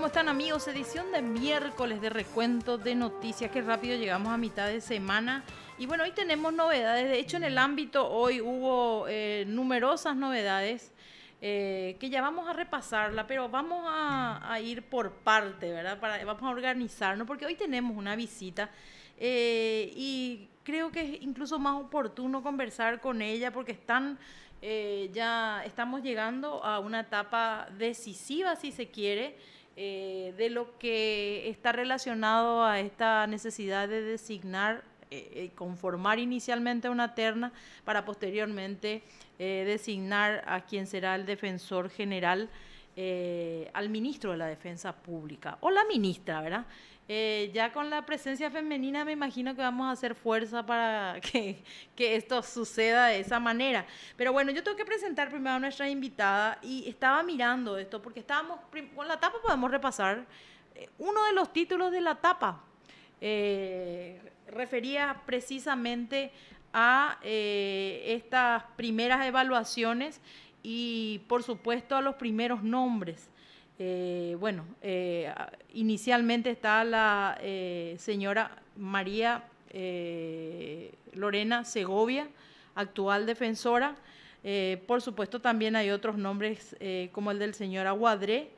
¿Cómo están amigos? Edición de miércoles de recuento de noticias. Qué rápido llegamos a mitad de semana. Y bueno, hoy tenemos novedades. De hecho, en el ámbito hoy hubo eh, numerosas novedades eh, que ya vamos a repasarla, pero vamos a, ir por parte, ¿verdad? Para, vamos a organizarnos porque hoy tenemos una visita eh, y creo que es incluso más oportuno conversar con ella porque están... ya estamos llegando a una etapa decisiva, si se quiere, eh, de lo que está relacionado a esta necesidad de designar, eh, eh, conformar inicialmente una terna para posteriormente designar a quien será el defensor general eh, al ministro de la Defensa Pública o la ministra, ¿verdad? Eh, ya con la presencia femenina me imagino que vamos a hacer fuerza para que, esto suceda de esa manera. Pero bueno, yo tengo que presentar primero a nuestra invitada y estaba mirando esto porque estábamos, con la tapa podemos repasar eh, uno de los títulos de la tapa. refería precisamente a estas primeras evaluaciones y por supuesto a los primeros nombres. Eh, bueno, eh, inicialmente está la eh, señora María Lorena Segovia, actual defensora. por supuesto también hay otros nombres como el del señor Aguadré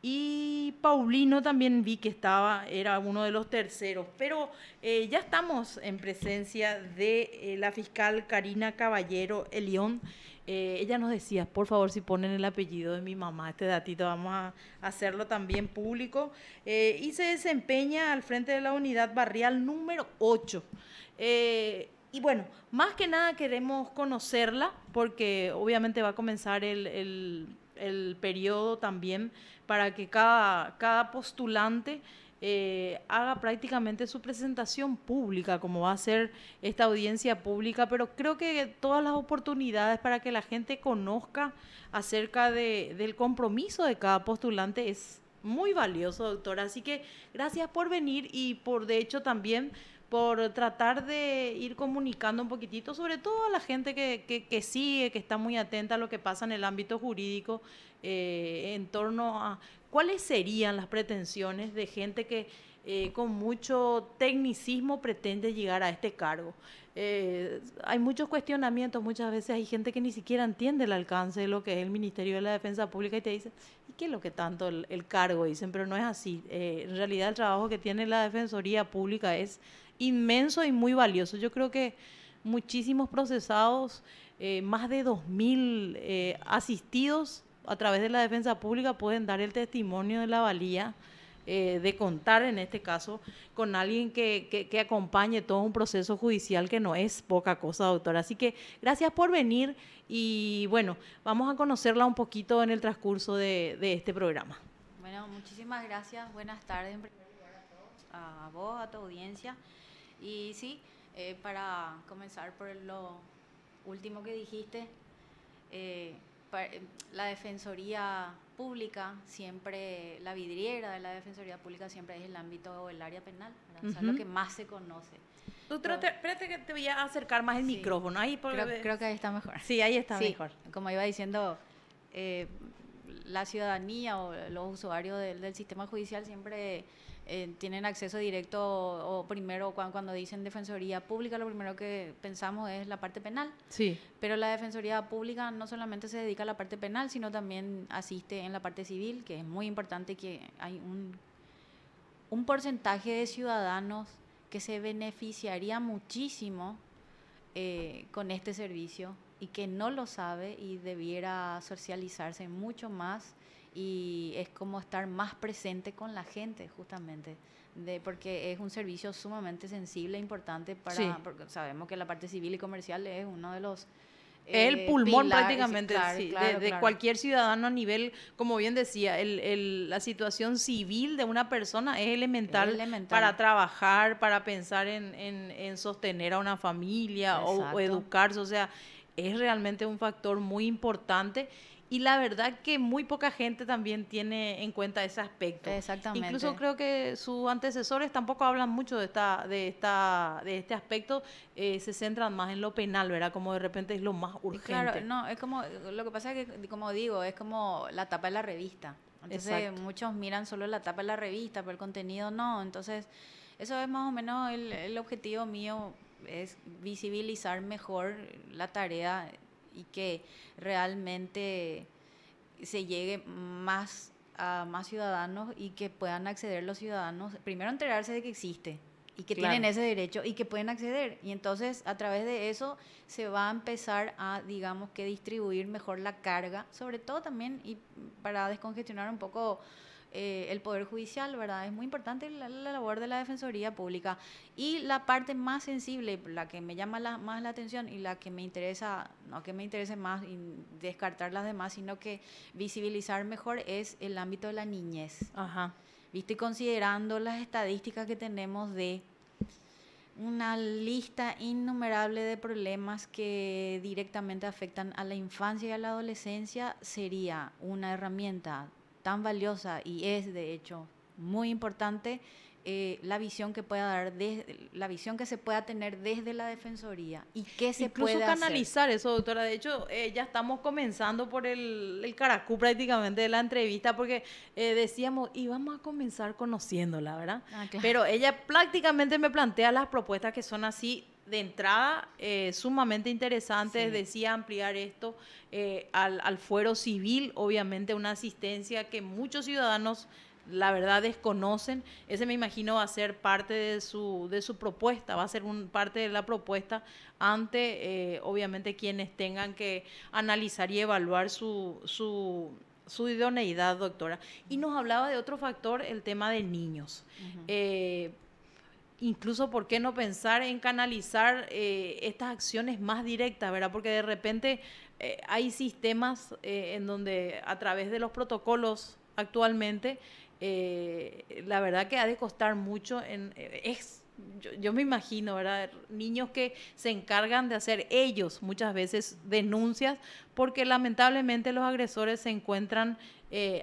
y Paulino también vi que estaba, era uno de los terceros. Pero ya estamos en presencia de la fiscal Karina Caballero Elión. Eh, ella nos decía, por favor, si ponen el apellido de mi mamá, este datito vamos a hacerlo también público. Eh, y se desempeña al frente de la unidad barrial número 8. Eh, y bueno, más que nada queremos conocerla porque obviamente va a comenzar el, periodo también para que cada, cada postulante eh, haga prácticamente su presentación pública, como va a ser esta audiencia pública, pero creo que todas las oportunidades para que la gente conozca acerca de, del compromiso de cada postulante es muy valioso, doctora. Así que gracias por venir y por, de hecho, también por tratar de ir comunicando un poquitito, sobre todo a la gente que, sigue, que está muy atenta a lo que pasa en el ámbito jurídico eh, en torno a ¿cuáles serían las pretensiones de gente que eh, con mucho tecnicismo pretende llegar a este cargo? Eh, hay muchos cuestionamientos, muchas veces hay gente que ni siquiera entiende el alcance de lo que es el Ministerio de la Defensa Pública y te dice, ¿y qué es lo que tanto el, cargo? Dicen, pero no es así. Eh, en realidad el trabajo que tiene la Defensoría Pública es inmenso y muy valioso. Yo creo que muchísimos procesados, más de 2.000 asistidos a través de la defensa pública pueden dar el testimonio de la valía eh, de contar en este caso con alguien que, acompañe todo un proceso judicial que no es poca cosa, doctora. Así que gracias por venir y bueno, vamos a conocerla un poquito en el transcurso de, este programa. Bueno, muchísimas gracias. Buenas tardes a, a vos, a tu audiencia. Y sí, eh, para comenzar por lo último que dijiste, eh, la defensoría pública siempre, la vidriera de la defensoría pública siempre es el ámbito o el área penal, o sea, lo que más se conoce. Tú espérate que te voy a acercar más el micrófono ahí. Por creo, creo, que ahí está mejor. Sí, ahí está mejor. Como iba diciendo, eh, la ciudadanía o los usuarios del sistema judicial siempre eh, tienen acceso directo o, primero cuando, dicen Defensoría Pública, lo primero que pensamos es la parte penal. Sí. Pero la Defensoría Pública no solamente se dedica a la parte penal, sino también asiste en la parte civil, que es muy importante que hay un, un porcentaje de ciudadanos que se beneficiaría muchísimo eh, con este servicio y que no lo sabe y debiera socializarse mucho más y es como estar más presente con la gente justamente, de, porque es un servicio sumamente sensible e importante para, porque sabemos que la parte civil y comercial es uno de los... Es el eh, pulmón prácticamente de, cualquier ciudadano a nivel, como bien decía, el, la situación civil de una persona es elemental, para trabajar, para pensar en, en, sostener a una familia o educarse, o sea, es realmente un factor muy importante y la verdad que muy poca gente también tiene en cuenta ese aspecto. Exactamente. Incluso creo que sus antecesores tampoco hablan mucho de esta, de esta, de este aspecto. Eh, se centran más en lo penal, ¿verdad? Como de repente es lo más urgente. claro, no, es como, lo que pasa es que, como digo, es como la tapa de la revista. Entonces muchos miran solo la tapa de la revista, pero el contenido no. Entonces, eso es más o menos el, el objetivo mío, es visibilizar mejor la tarea y que realmente se llegue más a más ciudadanos y que puedan acceder los ciudadanos, primero enterarse de que existe y que tienen ese derecho y que pueden acceder. Y entonces a través de eso se va a empezar a, digamos, que distribuir mejor la carga, sobre todo también y para descongestionar un poco eh, el Poder Judicial, ¿verdad? Es muy importante la, labor de la Defensoría Pública. Y la parte más sensible, la que me llama más la atención y la que me interesa, no que me interese más descartar las demás, sino que visibilizar mejor es el ámbito de la niñez. Ajá. Viste, considerando las estadísticas que tenemos de una lista innumerable de problemas que directamente afectan a la infancia y a la adolescencia sería una herramienta tan valiosa y es de hecho muy importante eh, la visión que pueda dar desde, la visión que se pueda tener desde la defensoría y qué se incluso canalizar eso doctora de hecho eh, ya estamos comenzando por el, el, caracú prácticamente de la entrevista porque eh, decíamos y vamos a comenzar conociéndola verdad ah, pero ella prácticamente me plantea las propuestas que son así de entrada eh, sumamente interesante, decía ampliar esto eh, al, al, fuero civil, obviamente una asistencia que muchos ciudadanos la verdad desconocen, ese me imagino va a ser parte de su, de su propuesta, va a ser un, parte de la propuesta ante, eh, obviamente, quienes tengan que analizar y evaluar su, su su idoneidad, doctora. Y nos hablaba de otro factor, el tema de niños incluso por qué no pensar en canalizar eh, estas acciones más directas, ¿verdad? Porque de repente eh, hay sistemas eh, en donde a través de los protocolos actualmente, la verdad que ha de costar mucho, en, es, yo, yo, me imagino, ¿verdad? Niños que se encargan de hacer ellos muchas veces denuncias porque lamentablemente los agresores se encuentran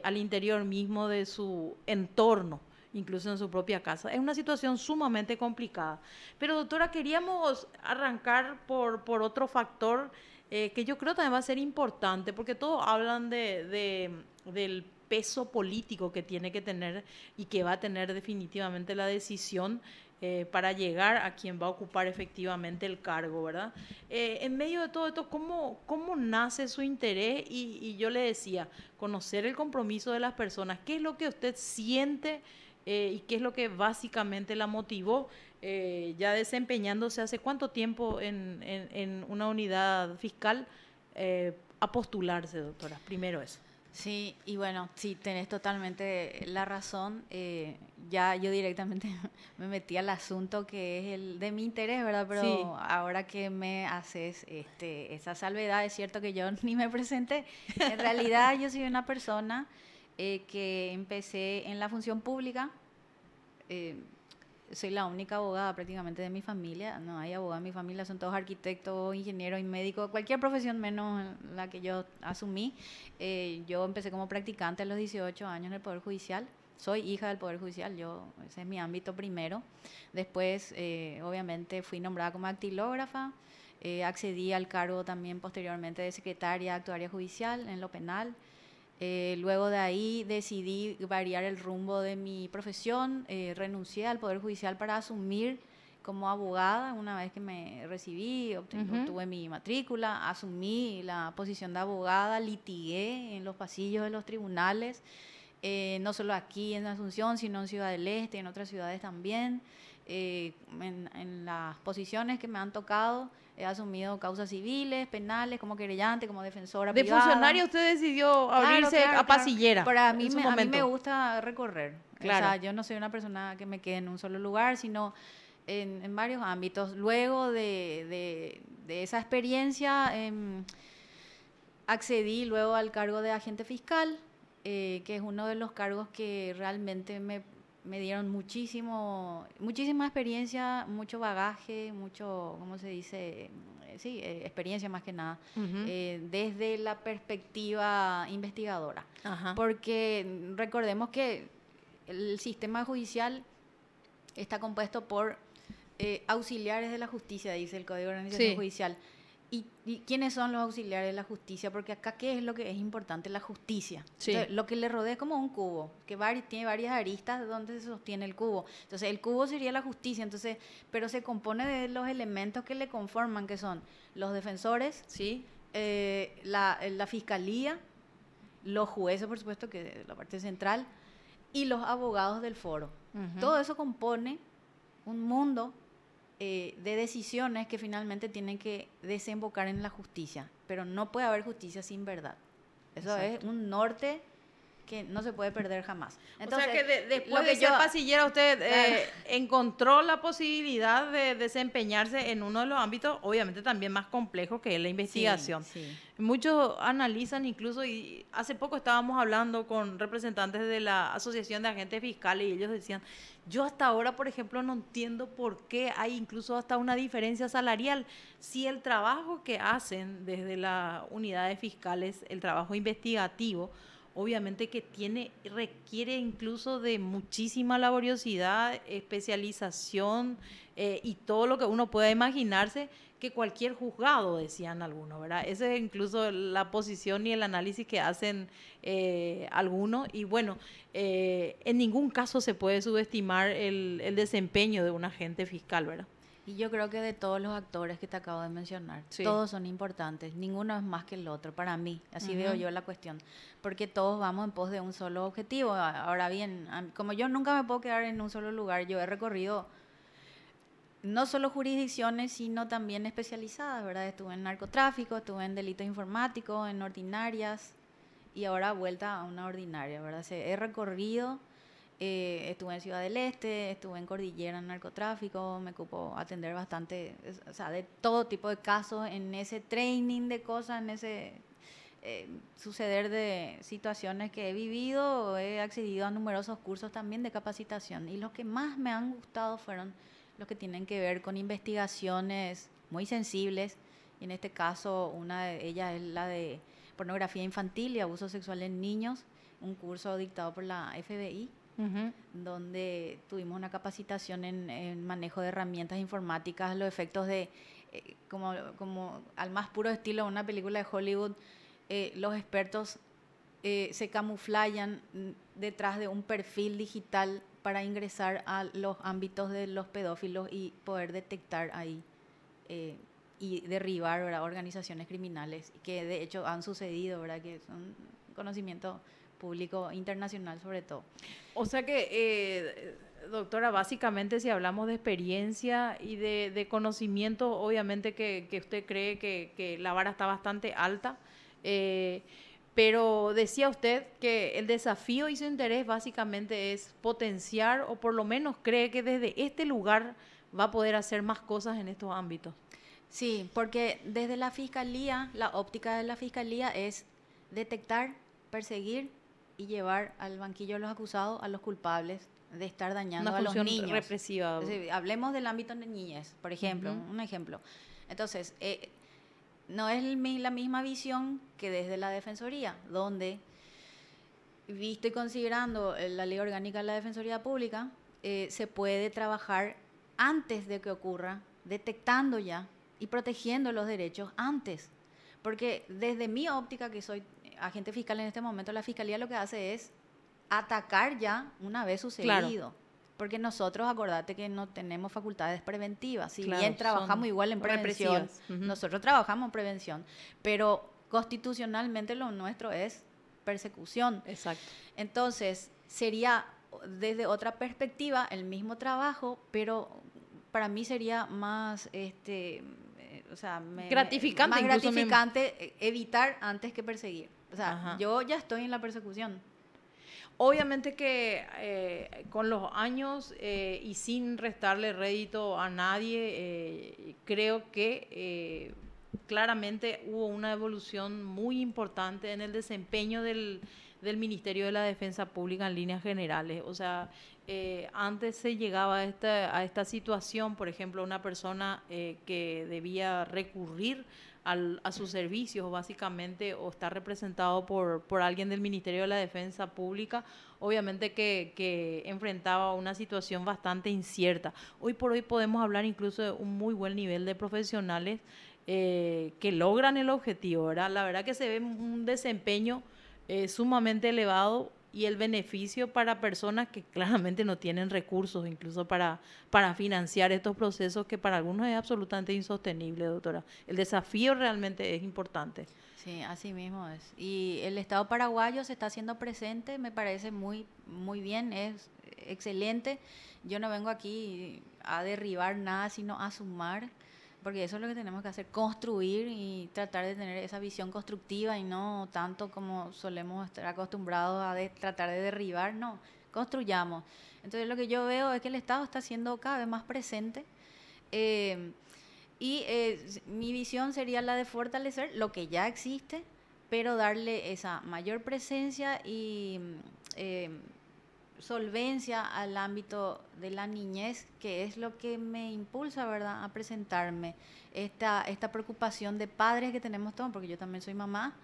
al interior mismo de su entorno incluso en su propia casa. Es una situación sumamente complicada. Pero doctora, queríamos arrancar por, otro factor eh, que yo creo también va a ser importante, porque todos hablan de, de, del peso político que tiene que tener y que va a tener definitivamente la decisión eh, para llegar a quien va a ocupar efectivamente el cargo, ¿verdad? Eh, en medio de todo esto, ¿cómo, cómo nace su interés? Y, y, yo le decía, conocer el compromiso de las personas, ¿qué es lo que usted siente eh, y qué es lo que básicamente la motivó, eh, ya desempeñándose hace cuánto tiempo en, en, una unidad fiscal eh, a postularse, doctora. Primero eso. Sí, y bueno, sí, tenés totalmente la razón. Eh, ya yo directamente me metí al asunto que es el de mi interés, ¿verdad? Pero ahora que me haces este, esa salvedad, es cierto que yo ni me presenté. En realidad yo soy una persona eh, que empecé en la función pública. Eh, soy la única abogada prácticamente de mi familia, no hay abogada en mi familia, son todos arquitectos, ingenieros y médicos, cualquier profesión menos la que yo asumí. Eh, yo empecé como practicante a los 18 años en el Poder Judicial, soy hija del Poder Judicial, yo, ese es mi ámbito primero. Después, obviamente, fui nombrada como actilógrafa, accedí al cargo también posteriormente de secretaria actuaria judicial en lo penal. Eh, luego de ahí decidí variar el rumbo de mi profesión, eh, renuncié al Poder Judicial para asumir como abogada, una vez que me recibí, obtuve mi matrícula, asumí la posición de abogada, litigué en los pasillos de los tribunales, eh, no solo aquí en Asunción, sino en Ciudad del Este, en otras ciudades también. Eh, en, las posiciones que me han tocado, he asumido causas civiles, penales, como querellante, como defensora. De funcionario usted decidió abrirse a pasillera. Para mí, me, a mí me gusta recorrer. O yo no soy una persona que me quede en un solo lugar, sino en, varios ámbitos. Luego de, esa experiencia, em, accedí luego al cargo de agente fiscal. Eh, que es uno de los cargos que realmente me, me dieron muchísimo, muchísima experiencia, mucho bagaje, mucho, ¿cómo se dice? Sí, eh, experiencia más que nada, eh, desde la perspectiva investigadora. Porque recordemos que el sistema judicial está compuesto por eh, auxiliares de la justicia, dice el Código de Organización Judicial. ¿Y, quiénes son los auxiliares de la justicia? Porque acá, ¿qué es lo que es importante? La justicia. lo que le rodea es como un cubo, que tiene varias aristas donde se sostiene el cubo. Entonces, el cubo sería la justicia, entonces pero se compone de los elementos que le conforman, que son los defensores, sí. Eh, la, fiscalía, los jueces, por supuesto, que es la parte central, y los abogados del foro. Todo eso compone un mundo eh, de decisiones que finalmente tienen que desembocar en la justicia, pero no puede haber justicia sin verdad. Eso es un norte que no se puede perder jamás. Entonces, o sea que después que de ser yo, pasillera, usted eh, ah. encontró la posibilidad de desempeñarse en uno de los ámbitos, obviamente también más complejos, que es la investigación. Muchos analizan incluso, y hace poco estábamos hablando con representantes de la Asociación de Agentes Fiscales y ellos decían, yo hasta ahora, por ejemplo, no entiendo por qué hay incluso hasta una diferencia salarial. Si el trabajo que hacen desde las unidades fiscales, el trabajo investigativo, obviamente que tiene, requiere incluso de muchísima laboriosidad, especialización eh, y todo lo que uno pueda imaginarse que cualquier juzgado, decían algunos, ¿verdad? Esa es incluso la posición y el análisis que hacen eh, algunos. Y bueno, eh, en ningún caso se puede subestimar el desempeño de un agente fiscal, ¿verdad? Y yo creo que de todos los actores que te acabo de mencionar, todos son importantes, ninguno es más que el otro, para mí, así veo yo la cuestión, porque todos vamos en pos de un solo objetivo. Ahora bien, como yo nunca me puedo quedar en un solo lugar, yo he recorrido no solo jurisdicciones, sino también especializadas, ¿verdad? Estuve en narcotráfico, estuve en delitos informáticos, en ordinarias, y ahora vuelta a una ordinaria, ¿verdad? he recorrido eh, estuve en Ciudad del Este, estuve en Cordillera en narcotráfico, me ocupó atender bastante, o sea, de todo tipo de casos, en ese training de cosas, en ese eh, suceder de situaciones que he vivido, he accedido a numerosos cursos también de capacitación y los que más me han gustado fueron los que tienen que ver con investigaciones muy sensibles y en este caso una de ellas es la de pornografía infantil y abuso sexual en niños, un curso dictado por la FBI donde tuvimos una capacitación en, manejo de herramientas informáticas, los efectos de, eh, como, como, al más puro estilo de una película de Hollywood, eh, los expertos eh, se camuflayan mm, detrás de un perfil digital para ingresar a los ámbitos de los pedófilos y poder detectar ahí y derribar organizaciones criminales que de hecho han sucedido, ¿verdad? que son conocimiento público internacional sobre todo. O sea que, eh, doctora, básicamente si hablamos de experiencia y de, conocimiento, obviamente que, usted cree que, la vara está bastante alta, eh, pero decía usted que el desafío y su interés básicamente es potenciar o por lo menos cree que desde este lugar va a poder hacer más cosas en estos ámbitos. Sí, porque desde la fiscalía, la óptica de la fiscalía es detectar, perseguir y llevar al banquillo a los acusados, a los culpables de estar dañando a los niños. represiva. hablemos del ámbito de niñez, por ejemplo, un ejemplo. Entonces, eh, no es la misma visión que desde la Defensoría, donde, visto y considerando eh, la ley orgánica de la Defensoría Pública, eh, se puede trabajar antes de que ocurra, detectando ya y protegiendo los derechos antes. Porque desde mi óptica, que soy agente fiscal en este momento, la fiscalía lo que hace es atacar ya una vez sucedido. Porque nosotros, acordate que no tenemos facultades preventivas. Si bien trabajamos igual en prevención, nosotros trabajamos en prevención, pero constitucionalmente lo nuestro es persecución. Exacto. Entonces, sería desde otra perspectiva el mismo trabajo, pero para mí sería más este eh, o sea, gratificante, más gratificante evitar antes que perseguir. O sea, yo ya estoy en la persecución. Obviamente que eh, con los años eh, y sin restarle rédito a nadie, eh, creo que claramente hubo una evolución muy importante en el desempeño del, Ministerio de la Defensa Pública en líneas generales. O sea, antes se llegaba a esta, situación, por ejemplo, una persona que debía recurrir a sus servicios básicamente o está representado por, por alguien del Ministerio de la Defensa Pública, obviamente que, enfrentaba una situación bastante incierta. Hoy por hoy podemos hablar incluso de un muy buen nivel de profesionales eh, que logran el objetivo, ¿verdad? La verdad que se ve un desempeño eh, sumamente elevado y el beneficio para personas que claramente no tienen recursos, incluso para, para financiar estos procesos que para algunos es absolutamente insostenible, doctora. El desafío realmente es importante. Sí, así mismo es. Y el Estado paraguayo se está haciendo presente, me parece muy, muy bien, es excelente. Yo no vengo aquí a derribar nada, sino a sumar porque eso es lo que tenemos que hacer, construir y tratar de tener esa visión constructiva y no tanto como solemos estar acostumbrados a tratar de derribar, no, construyamos. Entonces lo que yo veo es que el Estado está siendo cada vez más presente. Eh, y eh, mi visión sería la de fortalecer lo que ya existe, pero darle esa mayor presencia y eh, solvencia al ámbito de la niñez, que es lo que me impulsa, ¿verdad?, a presentarme. Esta, esta preocupación de padres que tenemos todos, porque yo también soy mamá,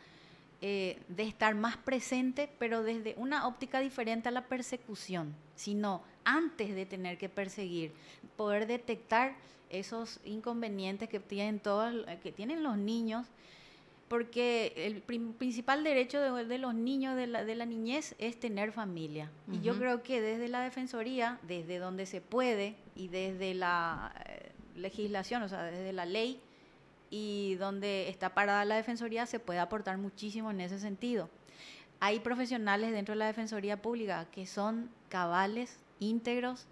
eh, de estar más presente, pero desde una óptica diferente a la persecución, sino antes de tener que perseguir, poder detectar esos inconvenientes que tienen, todos, que tienen los niños porque el principal derecho de, los niños de la, niñez es tener familia. Y yo creo que desde la Defensoría, desde donde se puede y desde la eh, legislación, o sea, desde la ley y donde está parada la Defensoría, se puede aportar muchísimo en ese sentido. Hay profesionales dentro de la Defensoría Pública que son cabales, íntegros,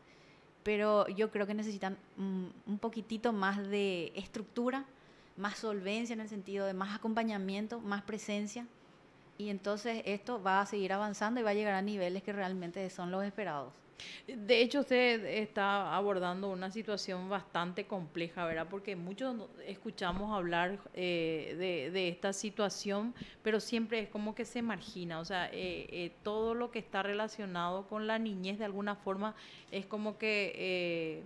pero yo creo que necesitan mm, un poquitito más de estructura más solvencia en el sentido de más acompañamiento, más presencia. Y entonces esto va a seguir avanzando y va a llegar a niveles que realmente son los esperados. De hecho, usted está abordando una situación bastante compleja, ¿verdad? Porque muchos escuchamos hablar eh, de, esta situación, pero siempre es como que se margina, o sea, eh, eh, todo lo que está relacionado con la niñez de alguna forma es como que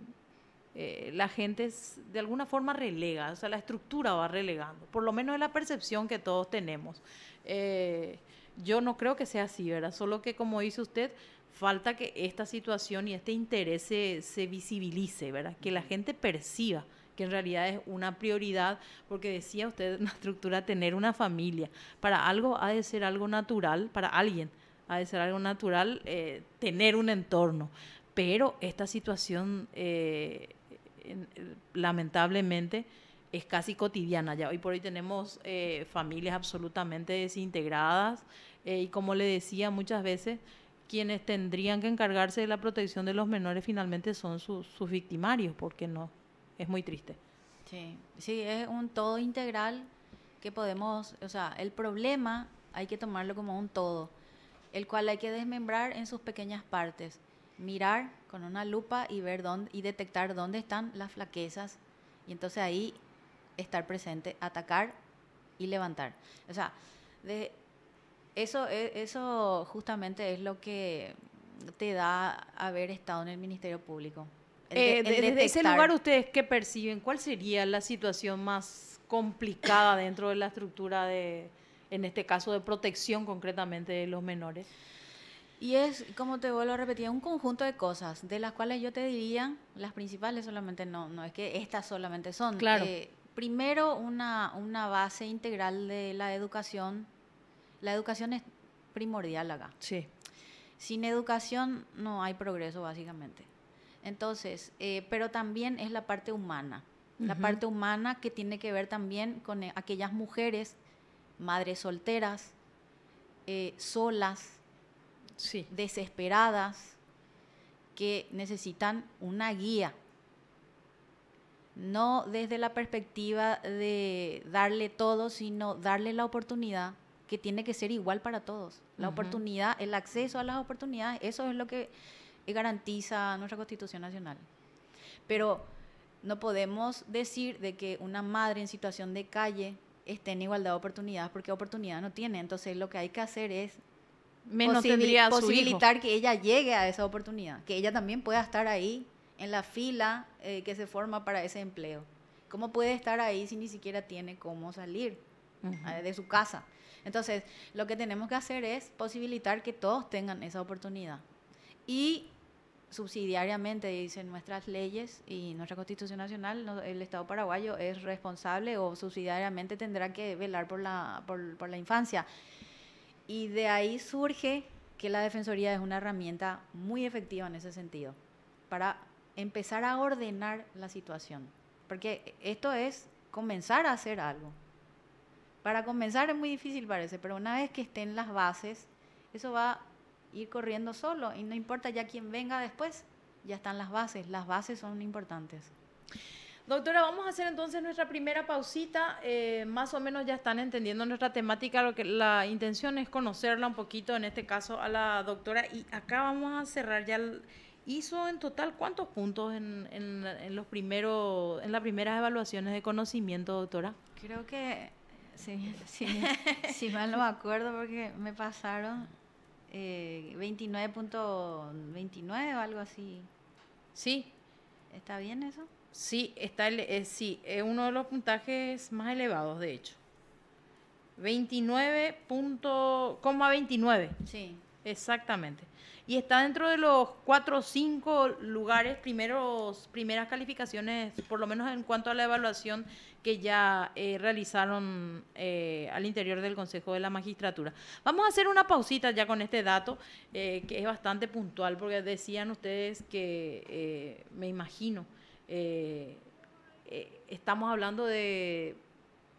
eh, la gente de alguna forma relega, o sea, la estructura va relegando, por lo menos es la percepción que todos tenemos. Eh, yo no creo que sea así, ¿verdad? Solo que como dice usted, falta que esta situación y este interés se, visibilice, ¿verdad? Que la gente perciba que en realidad es una prioridad, porque decía usted, una estructura, tener una familia, para algo ha de ser algo natural, para alguien ha de ser algo natural eh, tener un entorno, pero esta situación eh, lamentablemente es casi cotidiana. Ya hoy por hoy tenemos eh, familias absolutamente desintegradas eh, y como le decía muchas veces, quienes tendrían que encargarse de la protección de los menores finalmente son sus victimarios, porque no, es muy triste. Sí, sí, es un todo integral que podemos, o sea, el problema hay que tomarlo como un todo, el cual hay que desmembrar en sus pequeñas partes mirar con una lupa y ver dónde y detectar dónde están las flaquezas y entonces ahí estar presente, atacar y levantar. O sea, eso e, eso justamente es lo que te da haber estado en el Ministerio Público. Eh, desde ese lugar ustedes qué perciben, cuál sería la situación más complicada dentro de la estructura de en este caso de protección concretamente de los menores. Y es, como te vuelvo a repetir, un conjunto de cosas, de las cuales yo te diría, las principales solamente no, no es que estas solamente son. Claro. Eh, primero, una, una base integral de la educación. La educación es primordial acá. Sí. Sin educación no hay progreso, básicamente. Entonces, eh, pero también es la parte humana. La parte humana que tiene que ver también con aquellas mujeres, madres solteras, eh, solas, desesperadas, que necesitan una guía. No desde la perspectiva de darle todo, sino darle la oportunidad que tiene que ser igual para todos. La oportunidad, el acceso a las oportunidades, eso es lo que garantiza nuestra Constitución Nacional. Pero no podemos decir de que una madre en situación de calle esté en igualdad de oportunidades porque oportunidad no tiene. Entonces lo que hay que hacer es menos posibilitar que ella llegue a esa oportunidad, que ella también pueda estar ahí en la fila eh, que se forma para ese empleo. ¿Cómo puede estar ahí si ni siquiera tiene cómo salir eh, de su casa? Entonces, lo que tenemos que hacer es posibilitar que todos tengan esa oportunidad. Y subsidiariamente, dicen nuestras leyes y nuestra Constitución Nacional, el Estado paraguayo es responsable o subsidiariamente tendrá que velar por la, por la infancia. Y de ahí surge que la Defensoría es una herramienta muy efectiva en ese sentido, para empezar a ordenar la situación. Porque esto es comenzar a hacer algo. Para comenzar es muy difícil, parece, pero una vez que estén las bases, eso va a ir corriendo solo y no importa ya quién venga después, ya están las bases. Las bases son importantes. Doctora, vamos a hacer entonces nuestra primera pausita. Eh, más o menos ya están entendiendo nuestra temática. Lo que, la intención es conocerla un poquito, en este caso a la doctora. Y acá vamos a cerrar ya. ¿Hizo en total cuántos puntos en, los primeros, en las primeras evaluaciones de conocimiento, doctora? Creo que si mal no me acuerdo porque me pasaron 29.29 eh, o algo así. Sí. ¿Está bien eso? Sí, está eh, sí, es eh, uno de los puntajes más elevados, de hecho. 29.29. Sí. Exactamente. Y está dentro de los cuatro o cinco lugares, primeros, primeras calificaciones, por lo menos en cuanto a la evaluación que ya eh, realizaron al interior del Consejo de la Magistratura. Vamos a hacer una pausita ya con este dato, que es bastante puntual, porque decían ustedes que, me imagino, eh, eh, estamos hablando de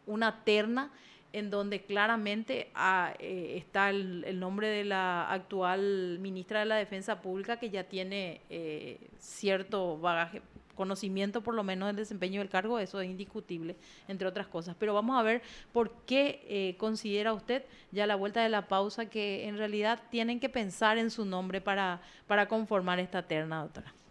una terna en donde claramente ah, eh, está el, nombre de la actual ministra de la Defensa Pública que ya tiene eh, cierto bagaje, conocimiento por lo menos del desempeño del cargo, eso es indiscutible, entre otras cosas. Pero vamos a ver por qué considera usted ya la vuelta de la pausa que en realidad tienen que pensar en su nombre para, para conformar esta terna, doctora.